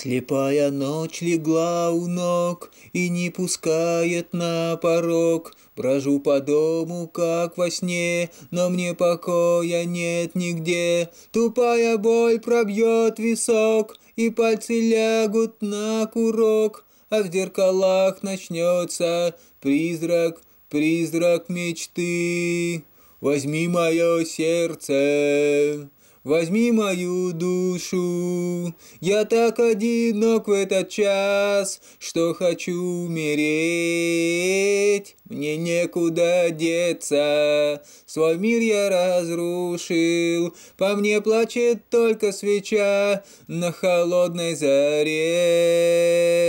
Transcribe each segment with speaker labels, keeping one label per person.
Speaker 1: Слепая ночь легла у ног и не пускает на порог. Брожу по дому, как во сне, но мне покоя нет нигде. Тупая боль пробьет висок, и пальцы лягут на курок. А в зеркалах начнется призрак, призрак мечты. Возьми мое сердце возьми мою душу. Я так одинок в этот час, что хочу умереть. Мне некуда деться, свой мир я разрушил. По мне плачет только свеча на холодной заре.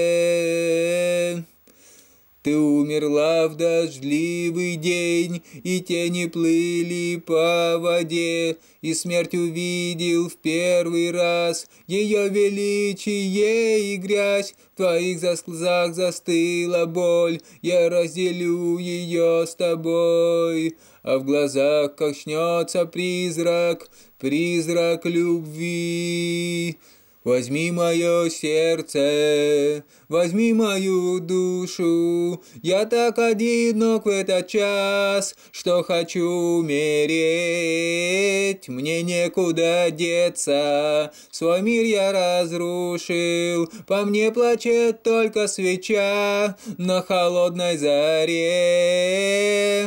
Speaker 1: Ты умерла в дождливый день, и тени плыли по воде, и смерть увидел в первый раз ее величие и грязь. В твоих глазах застыла боль, я разделю ее с тобой. А в глазах качнется призрак, призрак любви. Возьми мое сердце, возьми мою душу, Я так одинок в этот час, что хочу умереть. Мне некуда деться, свой мир я разрушил, По мне плачет только свеча на холодной заре.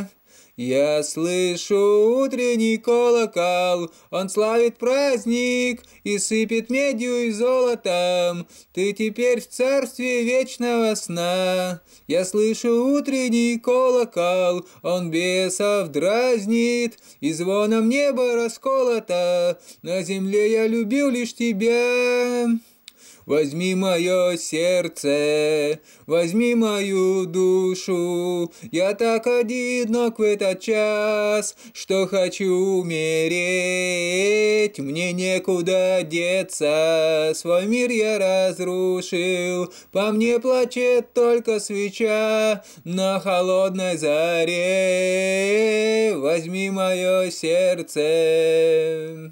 Speaker 1: Я слышу утренний колокол, он славит праздник и сыпет медью и золотом. Ты теперь в царстве вечного сна. Я слышу утренний колокол, он бесов дразнит и звоном неба расколото. На земле я любил лишь тебя. Возьми мое сердце, возьми мою душу. Я так одинок в этот час, что хочу умереть. Мне некуда деться, свой мир я разрушил. По мне плачет только свеча на холодной заре. Возьми мое сердце.